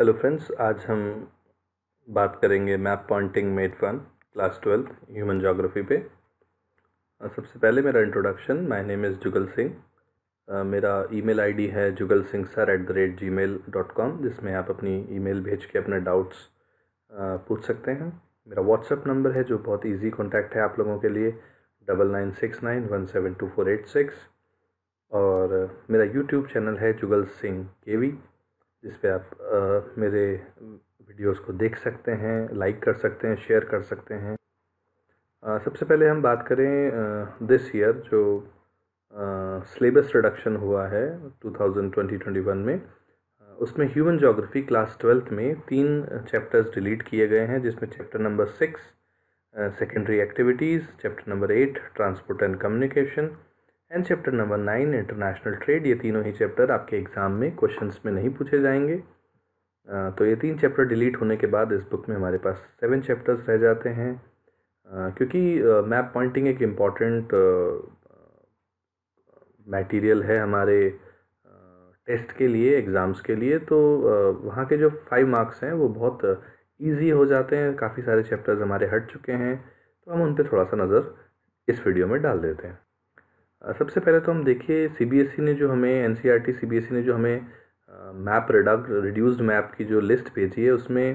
hello friends आज हम बात करेंगे map pointing made fun class twelfth human geography पे सबसे पहले मेरा introduction my name is Jugal Singh मेरा ईमेल आईडी है Jugal Singh sir at the rate Gmail dot com जिसमें आप अपनी ईमेल भेज के अपने डाउट्स पूछ सकते हैं मेरा व्हाट्सअप नंबर है जो बहुत ईजी कॉन्टैक्ट है आप लोगों के लिए double nine six nine one seven two four eight six और मेरा यूट्यूब चैनल है जुगल सिंह केवी जिस पर आप आ, मेरे वीडियोस को देख सकते हैं लाइक कर सकते हैं शेयर कर सकते हैं आ, सबसे पहले हम बात करें दिस ईयर जो सिलेबस रिडक्शन हुआ है 2020-21 में उसमें ह्यूमन जोग्राफी क्लास ट्वेल्थ में तीन चैप्टर्स डिलीट किए गए हैं जिसमें chapter number six secondary activities chapter number eight transport and communication and chapter number nine international trade ये तीनों ही चैप्टर आपके एग्ज़ाम में क्वेश्चंस में नहीं पूछे जाएंगे तो ये तीन चैप्टर डिलीट होने के बाद इस बुक में हमारे पास सेवन चैप्टर्स रह जाते हैं क्योंकि मैप पॉइंटिंग एक इम्पॉर्टेंट मटेरियल है हमारे टेस्ट के लिए एग्ज़ाम्स के लिए तो वहाँ के जो फाइव मार्क्स हैं वो बहुत ईजी हो जाते हैं काफ़ी सारे चैप्टर्स हमारे हट चुके हैं तो हम उन पर थोड़ा सा नज़र इस वीडियो में डाल देते हैं सबसे पहले तो हम देखिए सी बी एस ई ने जो हमें N C R T C B S E ने जो हमें मैप रिडक्ट रिड्यूस्ड मैप की जो लिस्ट भेजी है उसमें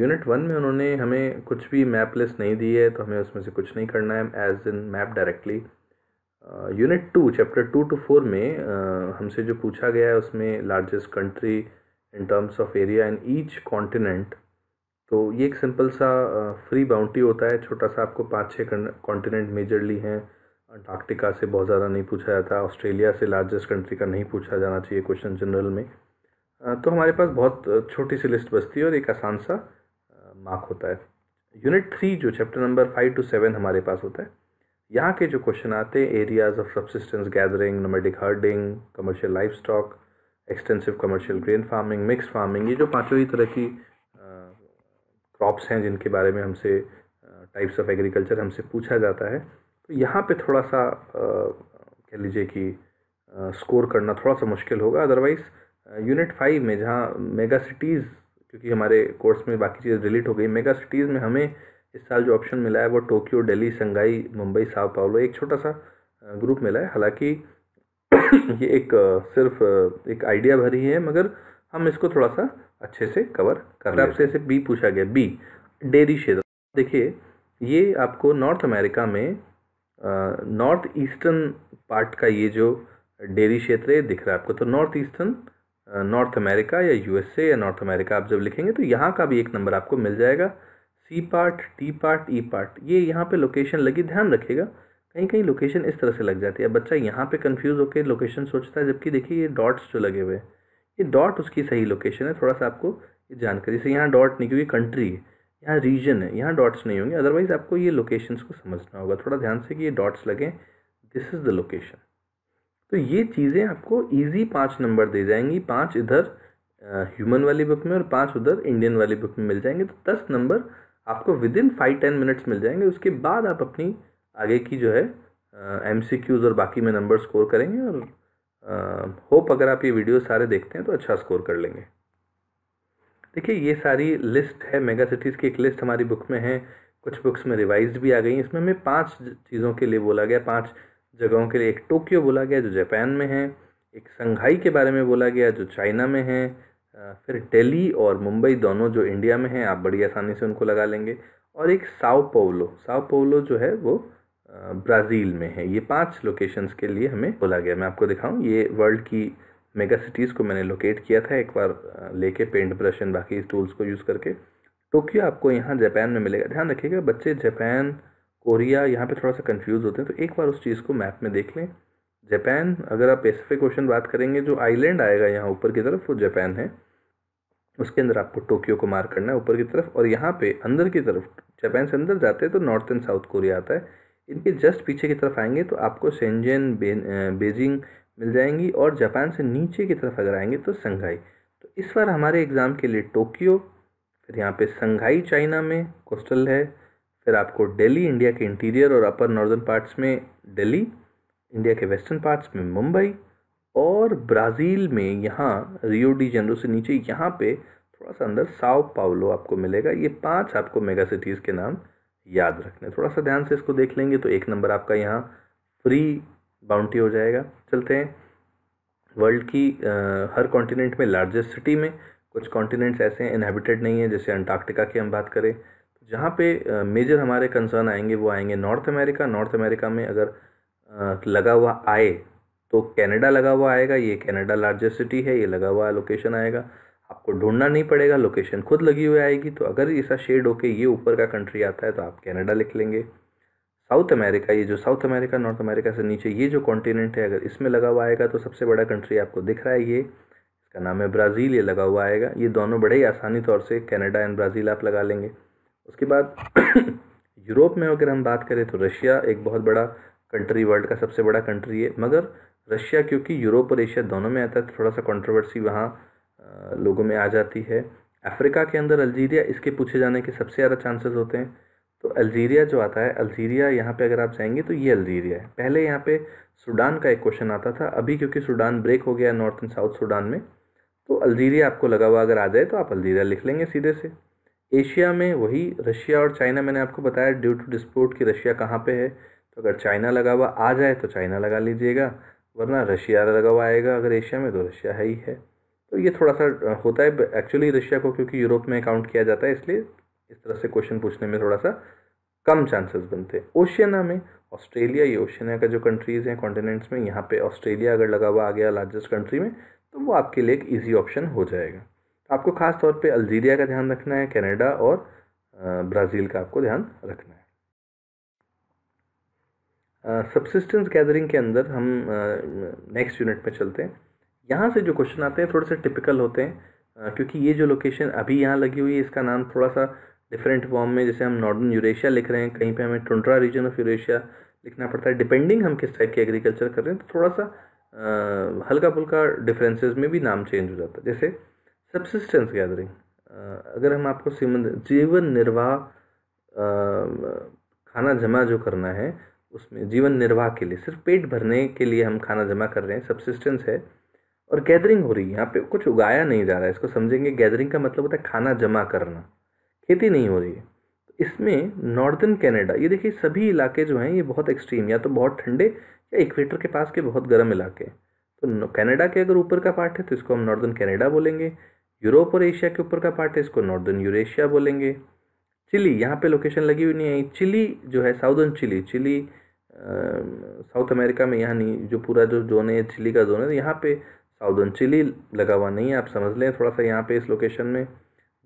यूनिट वन में उन्होंने हमें कुछ भी मैप लिस्ट नहीं दी है तो हमें उसमें से कुछ नहीं करना है as in map directly unit two chapter two to four में uh, हमसे जो पूछा गया है उसमें largest country in terms of area in each continent तो ये एक सिंपल सा फ्री uh, बाउंड्री होता है छोटा सा आपको पाँच छः कॉन्टिनेंट मेजरली हैं अंटार्कटिका से बहुत ज़्यादा नहीं पूछा जाता ऑस्ट्रेलिया से लार्जेस्ट कंट्री का नहीं पूछा जाना चाहिए क्वेश्चन जनरल में तो हमारे पास बहुत छोटी सी लिस्ट बचती है और एक आसान सा मार्क होता है यूनिट थ्री जो chapter number five to seven हमारे पास होता है यहाँ के जो क्वेश्चन आते हैं areas of subsistence gathering nomadic herding commercial livestock extensive commercial grain farming mix farming ये जो पाँचों ही तरह की क्रॉप्स हैं जिनके बारे में हमसे टाइप्स ऑफ एग्रीकल्चर हमसे पूछा जाता है तो यहाँ पे थोड़ा सा कह लीजिए कि स्कोर करना थोड़ा सा मुश्किल होगा अदरवाइज़ यूनिट फाइव में जहाँ मेगा सिटीज़ क्योंकि हमारे कोर्स में बाकी चीज़ें डिलीट हो गई मेगा सिटीज़ में हमें इस साल जो ऑप्शन मिला है वो Tokyo Delhi Shanghai Mumbai Sao Paulo एक छोटा सा ग्रुप मिला है हालांकि ये एक सिर्फ एक आइडिया भर ही है मगर हम इसको थोड़ा सा अच्छे से कवर कर रहे हैं आपसे ऐसे बी पूछा गया बी डेयरी क्षेत्र देखिए ये आपको नॉर्थ अमेरिका में नॉर्थ ईस्टर्न पार्ट का ये जो डेयरी क्षेत्र है दिख रहा है आपको तो नॉर्थ ईस्टर्न नॉर्थ अमेरिका या यूएसए या नॉर्थ अमेरिका आप जब लिखेंगे तो यहाँ का भी एक नंबर आपको मिल जाएगा C part T part E part ये यहाँ पे लोकेशन लगी ध्यान रखिएगा कहीं कहीं लोकेशन इस तरह से लग जाती है बच्चा यहाँ पे कंफ्यूज होकर लोकेशन सोचता है जबकि देखिए ये डॉट्स जो लगे हुए हैं ये डॉट उसकी सही लोकेशन है थोड़ा सा आपको ये जानकारी से यहाँ डॉट नहीं क्योंकि कंट्री है यहाँ रीजन है यहाँ डॉट्स नहीं होंगे अदरवाइज आपको ये लोकेशंस को समझना होगा थोड़ा ध्यान से कि ये डॉट्स लगें दिस इज़ द लोकेशन तो ये चीज़ें आपको इजी पाँच नंबर दे जाएंगी पाँच इधर ह्यूमन वाली बुक में और पाँच उधर इंडियन वाली बुक में मिल जाएंगे तो दस नंबर आपको within five ten minutes मिल जाएंगे उसके बाद आप अपनी आगे की जो है एम सी क्यूज़ और बाकी में नंबर स्कोर करेंगे और होप अगर आप ये वीडियो सारे देखते हैं तो अच्छा स्कोर कर लेंगे देखिए ये सारी लिस्ट है मेगा सिटीज़ की एक लिस्ट हमारी बुक में है कुछ बुक्स में रिवाइज भी आ गई इसमें हमें पाँच चीज़ों के लिए बोला गया पाँच जगहों के लिए एक टोक्यो बोला गया जो जापान में है एक संघाई के बारे में बोला गया जो चाइना में है फिर दिल्ली और मुंबई दोनों जो इंडिया में हैं आप बड़ी आसानी से उनको लगा लेंगे और एक साओ पोलो साओ पोलो जो है वो ब्राज़ील में है ये पांच लोकेशंस के लिए हमें बोला गया मैं आपको दिखाऊं ये वर्ल्ड की मेगा सिटीज़ को मैंने लोकेट किया था एक बार लेके पेंट ब्रश एंड बाकी टूल्स को यूज़ करके टोक्यो आपको यहाँ जापान में मिलेगा ध्यान रखिएगा बच्चे जापान कोरिया यहाँ पे थोड़ा सा कंफ्यूज होते हैं तो एक बार उस चीज़ को मैप में देख लें जापान अगर आप पेसिफिक क्वेश्चन बात करेंगे जो आइलैंड आएगा यहाँ ऊपर की तरफ वो जापान है उसके अंदर आपको टोक्यो को मार करना है ऊपर की तरफ और यहाँ पे अंदर की तरफ जापान से अंदर जाते हैं तो नॉर्थ एंड साउथ कोरिया आता है इनके जस्ट पीछे की तरफ आएंगे तो आपको सेंजन बे, बेजिंग मिल जाएंगी और जापान से नीचे की तरफ अगर आएंगे तो संघाई तो इस बार हमारे एग्ज़ाम के लिए टोक्यो फिर यहाँ पे संघाई चाइना में कोस्टल है फिर आपको दिल्ली इंडिया के इंटीरियर और अपर नॉर्दर्न पार्ट्स में दिल्ली इंडिया के वेस्टर्न पार्ट्स में मुंबई और ब्राज़ील में यहाँ रियो डी जनरो से नीचे यहाँ पे थोड़ा सा अंदर साओ पावलो आपको मिलेगा ये पांच आपको मेगा सिटीज़ के नाम याद रखने थोड़ा सा ध्यान से इसको देख लेंगे तो एक नंबर आपका यहाँ फ्री बाउंड्री हो जाएगा चलते हैं वर्ल्ड की आ, हर कॉन्टिनेंट में लार्जेस्ट सिटी में कुछ कॉन्टिनेंट्स ऐसे हैं इनहेबिटेड नहीं है जैसे अंटार्कटिका की हम बात करें जहाँ पे मेजर हमारे कंसर्न आएंगे वो आएंगे नॉर्थ अमेरिका नॉर्थ अमेरिका में अगर आ, लगा हुआ आए तो कनाडा लगा हुआ आएगा ये कनाडा लार्जेस्ट सिटी है ये लगा हुआ लोकेशन आएगा आपको ढूंढना नहीं पड़ेगा लोकेशन खुद लगी हुई आएगी तो अगर ऐसा शेड होके ये ऊपर का कंट्री आता है तो आप कनाडा लिख लेंगे साउथ अमेरिका ये जो साउथ अमेरिका नॉर्थ अमेरिका से नीचे ये जो कॉन्टिनेंट है अगर इसमें लगा हुआ आएगा तो सबसे बड़ा कंट्री आपको दिख रहा है ये इसका नाम है ब्राज़ील ये लगा हुआ आएगा ये दोनों बड़े ही आसानी तौर से कैनेडा एंड ब्राज़ील आप लगा लेंगे उसके बाद यूरोप में अगर हम बात करें तो रशिया एक बहुत बड़ा कंट्री वर्ल्ड का सबसे बड़ा कंट्री है मगर रशिया क्योंकि यूरोप और एशिया दोनों में आता है थोड़ा सा कंट्रोवर्सी वहाँ लोगों में आ जाती है अफ्रीका के अंदर अल्जीरिया इसके पूछे जाने के सबसे ज़्यादा चांसेस होते हैं तो अल्जीरिया जो आता है अल्जीरिया यहाँ पे अगर आप जाएंगे तो ये अल्जीरिया है पहले यहाँ पे सूडान का एक क्वेश्चन आता था अभी क्योंकि सूडान ब्रेक हो गया नॉर्थ एंड साउथ सूडान में तो अल्जीरिया आपको लगा हुआ अगर आ जाए तो आप अल्जीरिया लिख लेंगे सीधे से एशिया में वही रशिया और चाइना मैंने आपको बताया ड्यू टू डिस्पोर्ट कि रशिया कहाँ पर है तो अगर चाइना लगा हुआ आ जाए तो चाइना लगा लीजिएगा वरना रशिया लगा हुआ आएगा अगर एशिया में तो रशिया है ही है तो ये थोड़ा सा होता है एक्चुअली रशिया को क्योंकि यूरोप में काउंट किया जाता है इसलिए इस तरह से क्वेश्चन पूछने में थोड़ा सा कम चांसेस बनते हैं ओशियाना में ऑस्ट्रेलिया ये ओशिया का जो कंट्रीज़ हैं कॉन्टिनेंट्स में यहाँ पे ऑस्ट्रेलिया अगर लगा हुआ आ गया लार्जेस्ट कंट्री में तो वो आपके लिए एक ईजी ऑप्शन हो जाएगा आपको खास तौर पे अल्जीरिया का ध्यान रखना है कनाडा और ब्राज़ील का आपको ध्यान रखना है सबसिस्टेंस गैदरिंग के अंदर हम नेक्स्ट यूनिट में चलते हैं यहाँ से जो क्वेश्चन आते हैं थोड़े से टिपिकल होते हैं क्योंकि ये जो लोकेशन अभी यहाँ लगी हुई है इसका नाम थोड़ा सा डिफरेंट फॉर्म में जैसे हम नॉर्दर्न यूरेशिया लिख रहे हैं कहीं पे हमें टुंड्रा रीजन ऑफ यूरेशिया लिखना पड़ता है डिपेंडिंग हम किस टाइप के एग्रीकल्चर कर रहे हैं तो थोड़ा सा हल्का फुल्का डिफरेंसेस में भी नाम चेंज हो जाता है जैसे सब्सिस्टेंस गैदरिंग अगर हम आपको जीवन निर्वाह खाना जमा जो करना है उसमें जीवन निर्वाह के लिए सिर्फ पेट भरने के लिए हम खाना जमा कर रहे हैं सब्सिस्टेंस है और गैदरिंग हो रही है यहाँ पे कुछ उगाया नहीं जा रहा है इसको समझेंगे गैदरिंग का मतलब होता है खाना जमा करना खेती नहीं हो रही है इसमें नॉर्दर्न कनाडा ये देखिए सभी इलाके जो हैं ये बहुत एक्सट्रीम या तो बहुत ठंडे या इक्वेटर के पास के बहुत गर्म इलाके हैं तो कनाडा के अगर ऊपर का पार्ट है तो इसको हम नॉर्दर्न कनाडा बोलेंगे यूरोप और एशिया के ऊपर का पार्ट है इसको नॉर्दर्न यूरेशिया बोलेंगे चिली यहाँ पे लोकेशन लगी हुई नहीं है चिली जो है southern Chile Chile south America में यहाँ नहीं जो पूरा जो जोन है चिली का जोन है तो यहाँ पे साउदर्न चिली लगा हुआ नहीं है आप समझ लें थोड़ा सा यहाँ पे इस लोकेशन में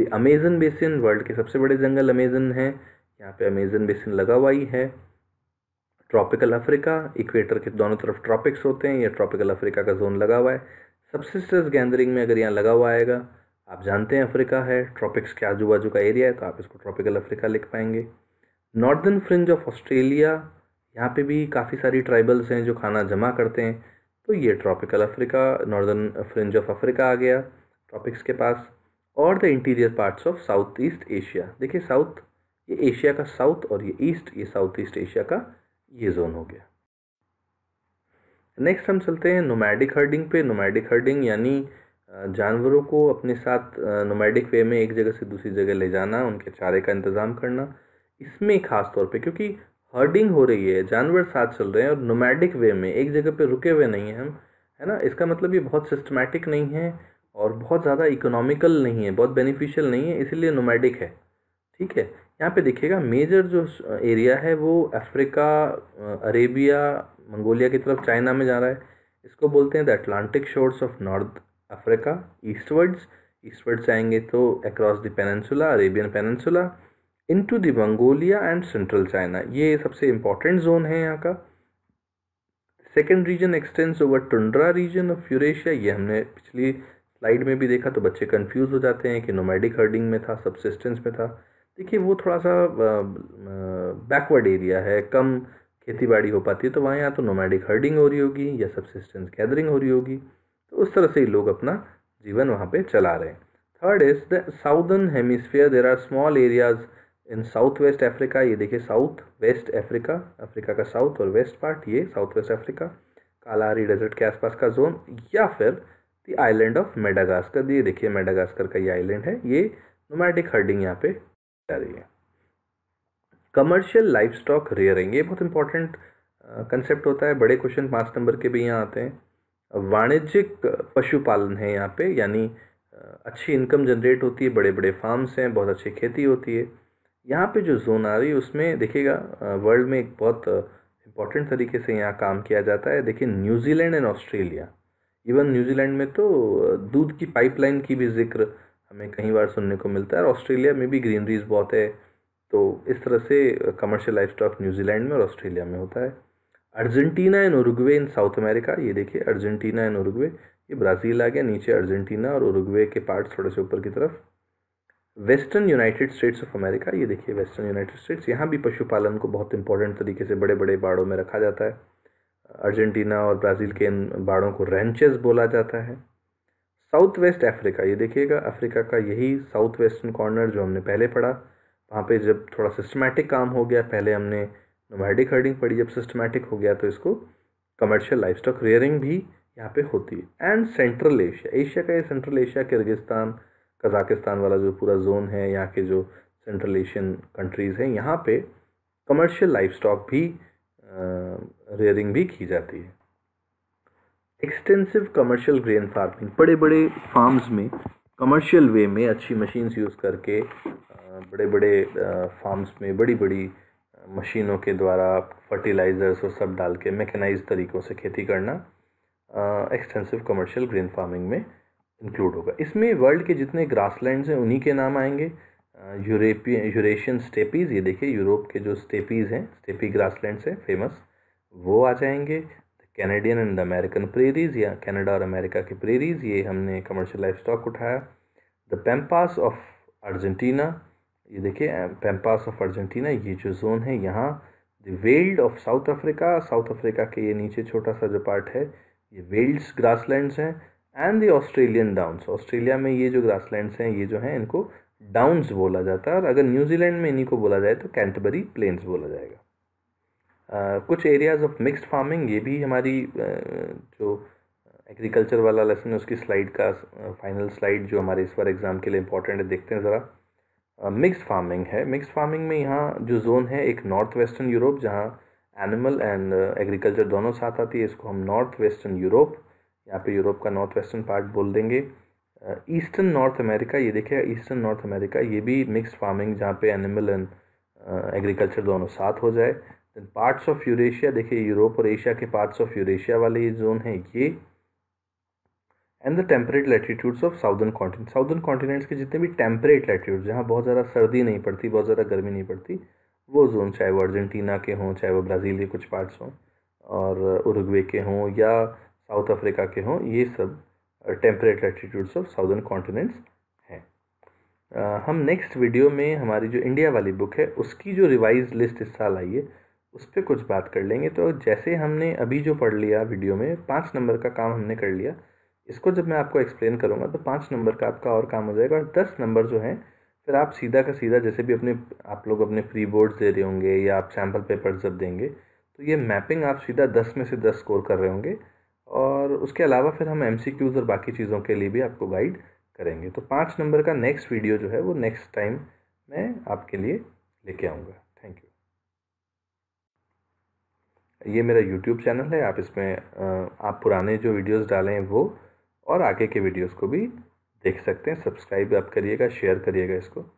द अमेज़न बेसिन वर्ल्ड के सबसे बड़े जंगल अमेज़न हैं यहाँ पे अमेज़न बेसिन लगा हुआ ही है ट्रॉपिकल अफ्रीका इक्वेटर के दोनों तरफ ट्रॉपिक्स होते हैं यह ट्रॉपिकल अफ्रीका का जोन लगा हुआ है सबसिस्टर्स गैदरिंग में अगर यहाँ लगा हुआ आएगा आप जानते हैं अफ्रीका है ट्रॉपिक्स के आजू बाजू का एरिया है तो आप इसको ट्रॉपिकल अफ्रीका लिख पाएंगे नॉर्दर्न फ्रिंज ऑफ ऑस्ट्रेलिया यहाँ पे भी काफ़ी सारी ट्राइबल्स हैं जो खाना जमा करते हैं तो ये tropical Africa northern fringe of Africa आ गया ट्रॉपिक्स के पास और the interior parts of south east Asia देखिए साउथ ये एशिया का साउथ और ये ईस्ट ये साउथ ईस्ट एशिया का ये जोन हो गया नेक्स्ट हम चलते हैं नोमैडिक हर्डिंग पे नोमैडिक हर्डिंग यानी जानवरों को अपने साथ नोमैडिक वे में एक जगह से दूसरी जगह ले जाना उनके चारे का इंतज़ाम करना इसमें खास तौर पे क्योंकि हर्डिंग हो रही है जानवर साथ चल रहे हैं और नोमैडिक वे में एक जगह पे रुके हुए नहीं हैं हम है ना इसका मतलब ये बहुत सिस्टमेटिक नहीं है और बहुत ज़्यादा इकोनॉमिकल नहीं है बहुत बेनिफिशियल नहीं है इसीलिए नोमैडिक है ठीक है यहाँ पे देखिएगा मेजर जो एरिया है वो अफ्रीका अरेबिया मंगोलिया की तरफ चाइना में जा रहा है इसको बोलते हैं the Atlantic shores of north Africa eastwards eastwards आएंगे तो across the peninsula Arabian peninsula into the Mongolia and central China ये सबसे इम्पॉर्टेंट जोन है यहाँ का second region extends over tundra region of Eurasia ये हमने पिछली स्लाइड में भी देखा तो बच्चे कन्फ्यूज़ हो जाते हैं कि नोमैडिक हर्डिंग में था सबसिस्टेंस में था देखिए वो थोड़ा सा बैकवर्ड एरिया है कम खेती बाड़ी हो पाती है तो वहाँ यहाँ तो नोमैडिक हर्डिंग हो रही होगी या सबसिस्टेंस गैदरिंग हो रही होगी तो उस तरह से ही लोग अपना जीवन वहाँ पे चला रहे हैं third is the southern hemisphere there are small areas in south west Africa ये देखिए साउथ वेस्ट अफ्रीका अफ्रीका का साउथ और वेस्ट पार्ट ये south west Africa Kalahari desert के आसपास का जोन या फिर द आइलैंड ऑफ मेडागास्कर ये देखिए मेडागास्कर का ये आइलैंड है ये नोमैटिक हर्डिंग यहाँ पे जा रही है कमर्शियल लाइफ स्टॉक रेयरिंग ये बहुत इंपॉर्टेंट कंसेप्ट होता है बड़े क्वेश्चन पाँच नंबर के भी यहाँ आते हैं वाणिज्यिक पशुपालन है यहाँ पे यानी अच्छी इनकम जनरेट होती है बड़े बड़े फार्म्स हैं बहुत अच्छी खेती होती है यहाँ पे जो जोन आ रही है उसमें देखिएगा वर्ल्ड में एक बहुत इंपॉर्टेंट तरीके से यहाँ काम किया जाता है देखिए New Zealand and Australia even New Zealand में तो दूध की पाइपलाइन की भी जिक्र हमें कई बार सुनने को मिलता है और ऑस्ट्रेलिया में भी ग्रीनरीज बहुत है तो इस तरह से कमर्शियल लाइफ स्टॉक न्यूजीलैंड में और ऑस्ट्रेलिया में होता है Argentina and Uruguay in south America ये देखिए अर्जेंटीना एंड उरुग्वे ये ब्राज़ील आ गया नीचे अर्जेंटीना और उरुग्वे के पार्ट थोड़े से ऊपर की तरफ western united states of America ये देखिए वेस्टर्न यूनाइटेड स्टेट्स यहाँ भी पशुपालन को बहुत इंपॉर्टेंट तरीके से बड़े बड़े बाड़ों में रखा जाता है अर्जेंटीना और ब्राज़ील के इन बाड़ों को रेंचेस बोला जाता है साउथ वेस्ट अफ्रीका ये देखिएगा अफ्रीका का यही साउथ वेस्टर्न कॉर्नर जो हमने पहले पढ़ा वहाँ पे जब थोड़ा सिस्टमेटिक काम हो गया पहले हमने नोमैडिक हर्डिंग पढ़ी जब सिस्टमेटिक हो गया तो इसको कमर्शियल लाइफ स्टॉक रेयरिंग भी यहाँ पे होती है एंड सेंट्रल एशिया एशिया का ये सेंट्रल एशिया किर्गिस्तान कजाकिस्तान वाला जो पूरा जोन है यहाँ के जो सेंट्रल एशियन कंट्रीज़ हैं यहाँ पे कमर्शियल लाइफ स्टॉक भी रेयरिंग भी की जाती है एक्सटेंसिव कमर्शियल ग्रेन फार्मिंग बड़े बड़े फार्म्स में कमर्शियल वे में अच्छी मशीन्स यूज़ करके बड़े बड़े फार्म्स में बड़ी बड़ी मशीनों के द्वारा फर्टिलाइज़र्स और सब डाल के मेकेनाइज तरीक़ों से खेती करना एक्सटेंसिव कमर्शियल ग्रेन फार्मिंग में इंक्लूड होगा इसमें वर्ल्ड के जितने ग्रास हैं उन्हीं के नाम आएंगे यूरोपियन यूरेशियन स्टेपीज़ ये देखिए यूरोप के जो स्टेपीज़ हैं स्टेपी ग्रास हैं फेमस वो आ जाएंगे कैनेडियन एंड अमेरिकन प्रेरीज या कैनेडा और अमेरिका की प्रेरीज ये हमने कमर्शियल लाइफ स्टॉक उठाया द पेम्पास ऑफ अर्जेंटीना ये देखिए पेम्पास ऑफ अर्जेंटीना ये जो जोन है यहाँ the veld of south Africa south Africa के ये नीचे छोटा सा जो पार्ट है ये वेल्ड्स ग्रासलैंड्स हैं and the Australian downs Australia में ये जो ग्रासलैंड्स हैं ये जो हैं इनको डाउन्स बोला जाता है और अगर न्यूजीलैंड में इन्हीं को बोला जाए तो कैंटबरी प्लेन्स बोला जाएगा कुछ एरियाज़ ऑफ मिक्स्ड फार्मिंग ये भी हमारी जो एग्रीकल्चर वाला लेसन है उसकी स्लाइड का फाइनल स्लाइड जो हमारे इस बार एग्ज़ाम के लिए इंपॉर्टेंट है देखते हैं ज़रा मिक्स्ड फार्मिंग है मिक्स्ड फार्मिंग में यहाँ जो जोन है एक नॉर्थ वेस्टर्न यूरोप जहाँ एनिमल एंड एग्रीकल्चर दोनों साथ आती है इसको हम नॉर्थ वेस्टर्न यूरोप यहाँ पे यूरोप का नॉर्थ वेस्टर्न पार्ट बोल देंगे ईस्टर्न नॉर्थ अमेरिका ये देखिए ईस्टर्न नॉर्थ अमेरिका ये भी मिक्स्ड फार्मिंग जहाँ पे एनिमल एंड एग्रीकल्चर दोनों साथ हो जाए देन पार्ट्स ऑफ यूरेशिया देखिए यूरोप और एशिया के पार्ट्स ऑफ यूरेशिया वाले ये जोन है ये and the temperate latitudes of southern continent southern continents के जितने भी टेम्परेट लैटीट्यूड जहाँ बहुत ज़्यादा सर्दी नहीं पड़ती बहुत ज़्यादा गर्मी नहीं पड़ती वो जोन चाहे वो अर्जेंटीना के हों चाहे वो ब्राज़ील के कुछ पार्ट्स हों और उर्गवे के हों या साउथ अफ्रीका के हों ये सब temperate latitudes of southern continents हैं uh, हम नेक्स्ट वीडियो में हमारी जो इंडिया वाली बुक है उसकी जो रिवाइज लिस्ट इस साल आई है उस पर कुछ बात कर लेंगे तो जैसे हमने अभी जो पढ़ लिया वीडियो में पाँच नंबर का काम हमने कर लिया इसको जब मैं आपको एक्सप्लेन करूँगा तो पाँच नंबर का आपका और काम हो जाएगा और दस नंबर जो है फिर आप सीधा का सीधा जैसे भी अपने आप लोग अपने प्री बोर्ड्स दे रहे होंगे या आप सैम्पल पेपर जब देंगे तो ये मैपिंग आप सीधा दस में से दस स्कोर कर रहे होंगे और उसके अलावा फिर हम एम और बाकी चीज़ों के लिए भी आपको गाइड करेंगे तो पाँच नंबर का नेक्स्ट वीडियो जो है वो नेक्स्ट टाइम मैं आपके लिए लेके आऊँगा ये मेरा यूट्यूब चैनल है आप इसमें आप पुराने जो वीडियोस डाले हैं वो और आगे के वीडियोस को भी देख सकते हैं सब्सक्राइब आप करिएगा शेयर करिएगा इसको